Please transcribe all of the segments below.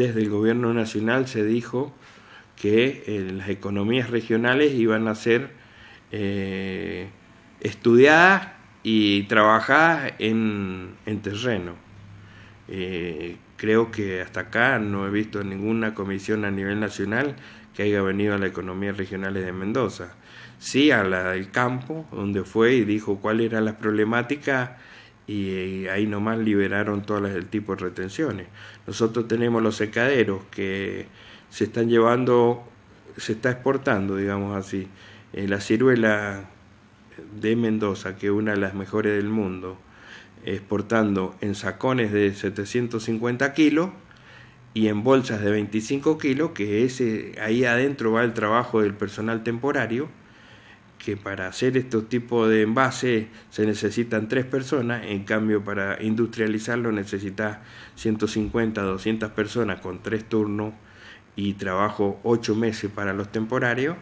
desde el gobierno nacional se dijo que eh, las economías regionales iban a ser eh, estudiadas y trabajadas en, terreno. Eh, creo que hasta acá no he visto ninguna comisión a nivel nacional que haya venido a las economías regionales de Mendoza. Sí a la del campo, donde fue y dijo cuáles eran las problemáticas y ahí nomás liberaron todas las del tipo de retenciones. Nosotros tenemos los secaderos que se están llevando, se está exportando, digamos así, eh, la ciruela de Mendoza, que es una de las mejores del mundo, exportando en sacones de 750 kilos y en bolsas de 25 kilos, que ese, ahí adentro va el trabajo del personal temporario, que para hacer estos tipos de envases se necesitan tres personas, en cambio para industrializarlo necesitas 150, 200 personas con tres turnos y trabajo ocho meses para los temporarios.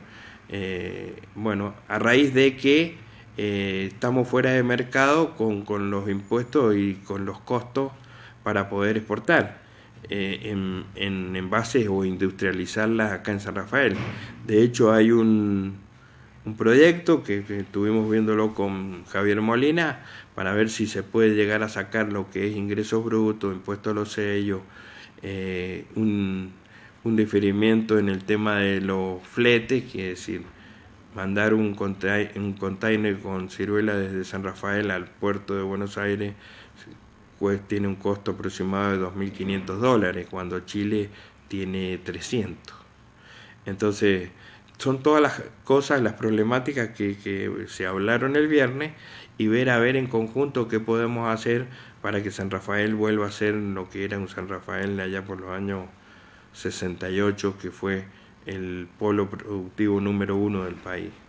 Eh, bueno, a raíz de que eh, estamos fuera de mercado con, los impuestos y con los costos para poder exportar eh, en envases o industrializarlas acá en San Rafael. De hecho, hay un un proyecto que, estuvimos viéndolo con Javier Molina para ver si se puede llegar a sacar lo que es ingresos brutos, impuestos a los sellos, eh, un, diferimiento en el tema de los fletes, que es decir, mandar un, un container con ciruela desde San Rafael al puerto de Buenos Aires pues tiene un costo aproximado de 2.500 dólares, cuando Chile tiene 300. Entonces, son todas las cosas, las problemáticas que, se hablaron el viernes y ver a ver en conjunto qué podemos hacer para que San Rafael vuelva a ser lo que era un San Rafael allá por los años 68, que fue el polo productivo número uno del país.